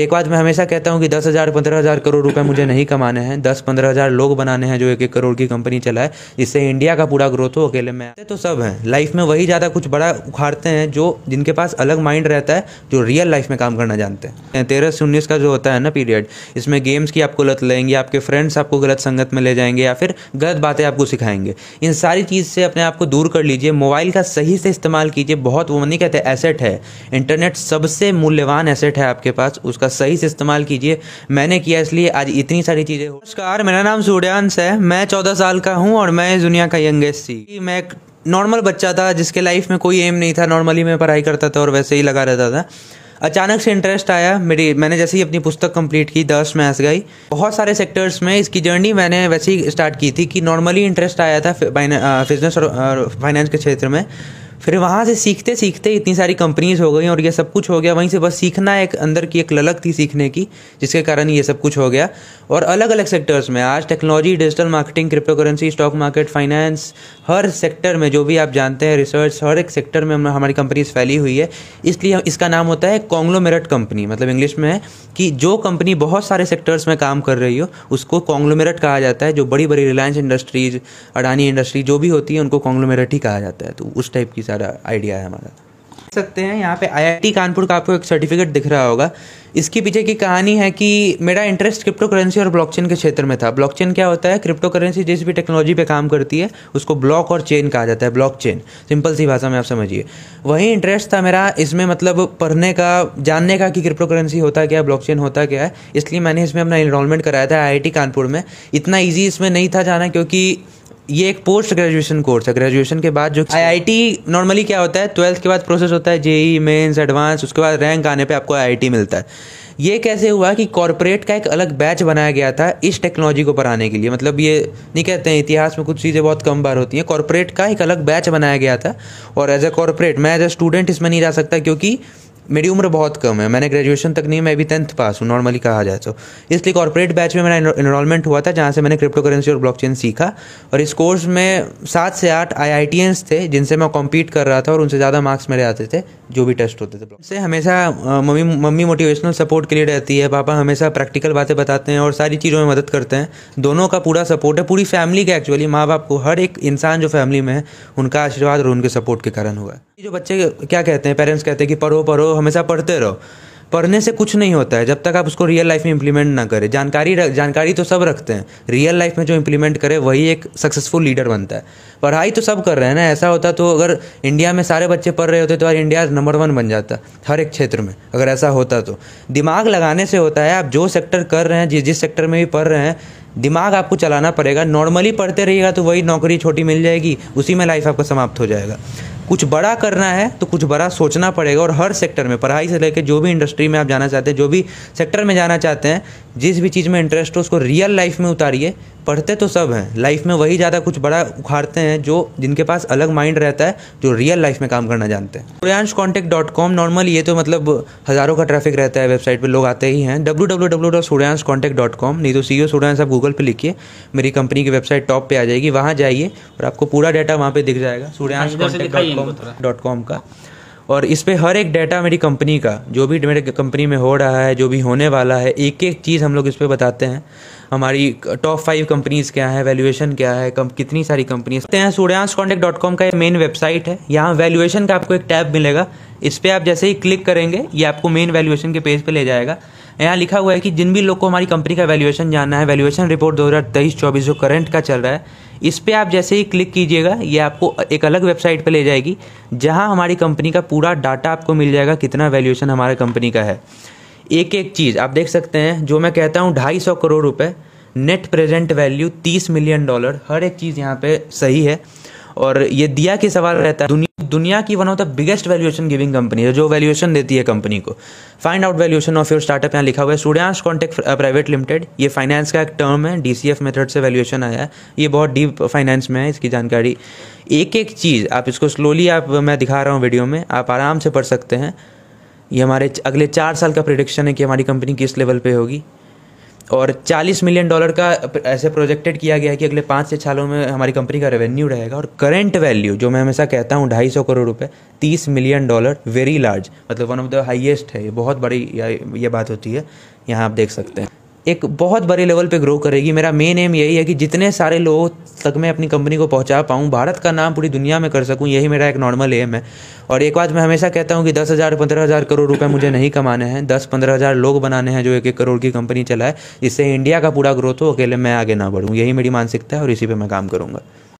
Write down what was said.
एक बात मैं हमेशा कहता हूँ कि दस हज़ार पंद्रह हज़ार करोड़ रुपए मुझे नहीं कमाने हैं दस पंद्रह हज़ार लोग बनाने हैं जो एक एक करोड़ की कंपनी चलाए जिससे इंडिया का पूरा ग्रोथ हो अकेले में तो सब हैं लाइफ में वही ज़्यादा कुछ बड़ा उखाड़ते हैं जो जिनके पास अलग माइंड रहता है जो रियल लाइफ में काम करना जानते हैं तेरह से उन्नीस का जो होता है ना पीरियड इसमें गेम्स की आपको लत लेंगे आपके फ्रेंड्स आपको गलत संगत में ले जाएंगे या फिर गलत बातें आपको सिखाएंगे इन सारी चीज़ से अपने आप को दूर कर लीजिए मोबाइल का सही से इस्तेमाल कीजिए बहुत वो नहीं कहते एसेट है इंटरनेट सबसे मूल्यवान एसेट है आपके पास उसका उसका सही से इस्तेमाल कीजिए मैंने किया इसलिए आज इतनी सारी चीज़ें हो नमस्कार मेरा नाम सूर्यांश है मैं चौदह साल का हूँ और मैं इस दुनिया का यंगेस्ट थी मैं एक नॉर्मल बच्चा था जिसके लाइफ में कोई एम नहीं था नॉर्मली मैं पढ़ाई करता था और वैसे ही लगा रहता था अचानक से इंटरेस्ट आया मेरी मैंने जैसे ही अपनी पुस्तक कंप्लीट की दस मैथ्स गई बहुत सारे सेक्टर्स में इसकी जर्नी मैंने वैसे ही स्टार्ट की थी कि नॉर्मली इंटरेस्ट आया था बिजनेस और फाइनेंस के क्षेत्र में फिर वहाँ से सीखते सीखते इतनी सारी कंपनीज हो गई और ये सब कुछ हो गया वहीं से बस सीखना एक अंदर की एक ललक थी सीखने की जिसके कारण ये सब कुछ हो गया और अलग अलग सेक्टर्स में आज technology digital marketing crypto currency stock market finance हर सेक्टर में जो भी आप जानते हैं रिसर्च हर एक सेक्टर में हमारी कंपनीज फैली हुई है इसलिए इसका नाम होता है कॉन्ग्लोमेरट कंपनी मतलब इंग्लिश में है कि जो कंपनी बहुत सारे सेक्टर्स में काम कर रही हो उसको कॉन्ग्लोमेरट कहा जाता है जो बड़ी बड़ी रिलायंस इंडस्ट्रीज अडानी इंडस्ट्री जो भी होती है उनको कॉन्ग्लोमेरट ही कहा जाता है तो उस टाइप की अच्छा आइडिया है हमारा सकते हैं यहाँ पे आईआईटी कानपुर का आपको एक सर्टिफिकेट दिख रहा होगा इसके पीछे की कहानी है कि मेरा इंटरेस्ट क्रिप्टो करेंसी और ब्लॉकचेन के क्षेत्र में था ब्लॉकचेन क्या होता है क्रिप्टो करेंसी जिस भी टेक्नोलॉजी पे काम करती है उसको ब्लॉक और चेन कहा जाता है ब्लॉकचेन सिंपल सी भाषा में आप समझिए वही इंटरेस्ट था मेरा इसमें मतलब पढ़ने का जानने का कि क्रिप्टो करेंसी होता क्या है ब्लॉक होता क्या है इसलिए मैंने इसमें अपना इनरोलमेंट कराया था आई कानपुर में इतना ईजी इसमें नहीं था जाना क्योंकि ये एक पोस्ट ग्रेजुएशन कोर्स है ग्रेजुएशन के बाद जो आईआईटी नॉर्मली क्या होता है ट्वेल्थ के बाद प्रोसेस होता है जेई मेंस एडवांस उसके बाद रैंक आने पे आपको आईआईटी मिलता है ये कैसे हुआ कि कॉरपोरेट का एक अलग बैच बनाया गया था इस टेक्नोलॉजी को पढ़ाने के लिए मतलब ये नहीं कहते हैं इतिहास में कुछ चीज़ें बहुत कम बार होती हैं कॉरपोरेट का एक अलग बैच बनाया गया था और एज अ कॉरपोरेट मैं एज अ स्टूडेंट इसमें नहीं जा सकता क्योंकि मेरी उम्र बहुत कम है मैंने ग्रेजुएशन तक नहीं मैं अभी टेंथ पास हूँ नॉर्मली कहा जाए तो इसलिए कॉर्पोरेट बैच में मेरा इनरोलमेंट हुआ था जहाँ से मैंने क्रिप्टो करेंसी और ब्लॉकचेन सीखा और इस कोर्स में सात से आठ आई थे जिनसे मैं कॉम्पीट कर रहा था और उनसे ज़्यादा मार्क्स मेरे आते थे जो भी टेस्ट होते थे से हमेशा मम्मी मम्मी मोटिवेशनल सपोर्ट के लिए रहती है पापा हमेशा प्रैक्टिकल बातें बताते हैं और सारी चीज़ों में मदद करते हैं दोनों का पूरा सपोर्ट है पूरी फैमिली का एक्चुअली माँ बाप को हर एक इंसान जो फैमिली में है उनका आशीर्वाद और उनके सपोर्ट के कारण हुआ है जो बच्चे क्या कहते हैं पेरेंट्स कहते हैं कि पढ़ो पढ़ो हमेशा पढ़ते रहो पढ़ने से कुछ नहीं होता है जब तक आप उसको रियल लाइफ में इम्प्लीमेंट ना करें जानकारी रख जानकारी तो सब रखते हैं रियल लाइफ में जो इम्प्लीमेंट करे वही एक सक्सेसफुल लीडर बनता है पढ़ाई तो सब कर रहे हैं ना ऐसा होता तो अगर इंडिया में सारे बच्चे पढ़ रहे होते तो यार इंडिया नंबर वन बन जाता हर एक क्षेत्र में अगर ऐसा होता तो दिमाग लगाने से होता है आप जो सेक्टर कर रहे हैं जिस जिस सेक्टर में भी पढ़ रहे हैं दिमाग आपको चलाना पड़ेगा नॉर्मली पढ़ते रहिएगा तो वही नौकरी छोटी मिल जाएगी उसी में लाइफ आपका समाप्त हो जाएगा कुछ बड़ा करना है तो कुछ बड़ा सोचना पड़ेगा और हर सेक्टर में पढ़ाई से लेकर जो भी इंडस्ट्री में आप जाना चाहते हैं जो भी सेक्टर में जाना चाहते हैं जिस भी चीज़ में इंटरेस्ट हो उसको रियल लाइफ में उतारिए पढ़ते तो सब हैं लाइफ में वही ज़्यादा कुछ बड़ा उखाड़ते हैं जो जिनके पास अलग माइंड रहता है जो रियल लाइफ में काम करना जानते हैं Prayansh contact dot com normal ये तो मतलब हज़ारों का ट्रैफिक रहता है वेबसाइट पर लोग आते ही हैं W W W dot Suryansh contact dot com नहीं तो सी ओ e सूर्यांश आप गूगल पर लिखिए मेरी कंपनी की वेबसाइट टॉप पर आ जाएगी वहाँ जाइए और आपको पूरा डाटा वहाँ पर दिख जाएगा हाँ, सूर्यांश कॉन्टैक्ट डॉट कॉम का और इस पर हर एक डाटा मेरी कंपनी का जो भी मेरे कंपनी में हो रहा है जो भी होने वाला है एक एक चीज़ हम लोग इस पर बताते हैं हमारी टॉप फाइव कंपनीज़ क्या है वैल्यूएशन क्या है कम कितनी सारी कंपनीज हैं सूर्यांश कॉन्टेक्ट डॉट कॉम का मेन वेबसाइट है यहाँ वैल्यूएशन का आपको एक टैब मिलेगा इस पर आप जैसे ही क्लिक करेंगे ये आपको मेन वैल्यूएशन के पेज पर पे ले जाएगा यहाँ लिखा हुआ है कि जिन भी लोग को हमारी कंपनी का वैल्यूएशन जानना है वैल्यूएशन रिपोर्ट दो हज़ार तेईस चौबीस जो करंट का चल रहा है इस पर आप जैसे ही क्लिक कीजिएगा ये आपको एक अलग वेबसाइट पर ले जाएगी जहाँ हमारी कंपनी का पूरा डाटा आपको मिल जाएगा कितना वैल्यूएशन हमारे कंपनी का है एक एक चीज़ आप देख सकते हैं जो मैं कहता हूँ ढाई सौ करोड़ रुपये नेट प्रेजेंट वैल्यू तीस मिलियन डॉलर हर एक चीज़ यहाँ पे सही है और ये दिया के सवाल रहता है दुनिया दुनिया की one of the biggest valuation giving company है जो वैल्यूएशन देती है कंपनी को find out valuation of your startup यहाँ लिखा हुआ है सूर्यांश कॉन्टेक्ट प्राइवेट लिमिटेड ये फाइनेंस का एक टर्म है डी मेथड से वैल्यूएशन आया है ये बहुत डीप फाइनेंस में है इसकी जानकारी एक एक चीज़ आप इसको स्लोली आप मैं दिखा रहा हूँ वीडियो में आप आराम से पढ़ सकते हैं ये हमारे अगले चार साल का प्रिडिक्शन है कि हमारी कंपनी किस लेवल पे होगी और 40 मिलियन डॉलर का ऐसे प्रोजेक्टेड किया गया है कि अगले पाँच से सालों में हमारी कंपनी का रेवेन्यू रहेगा और करंट वैल्यू जो मैं हमेशा कहता हूँ ढाई सौ करोड़ रुपए तीस मिलियन डॉलर वेरी लार्ज मतलब वन ऑफ द हाइएस्ट है ये बहुत बड़ी ये बात होती है यहाँ आप देख सकते हैं एक बहुत बड़े लेवल पे ग्रो करेगी मेरा मेन एम यही है कि जितने सारे लोगों तक मैं अपनी कंपनी को पहुंचा पाऊँ भारत का नाम पूरी दुनिया में कर सकूँ यही मेरा एक नॉर्मल एम है और एक बात मैं हमेशा कहता हूँ कि दस हज़ार पंद्रह हज़ार करोड़ रुपये मुझे नहीं कमाने हैं दस पंद्रह हज़ार लोग बनाने हैं जो एक एक करोड़ की कंपनी चलाए जिससे इंडिया का पूरा ग्रोथ हो अकेले मैं आगे ना बढ़ूँ यही मेरी मानसिकता है और इसी पर मैं काम करूँगा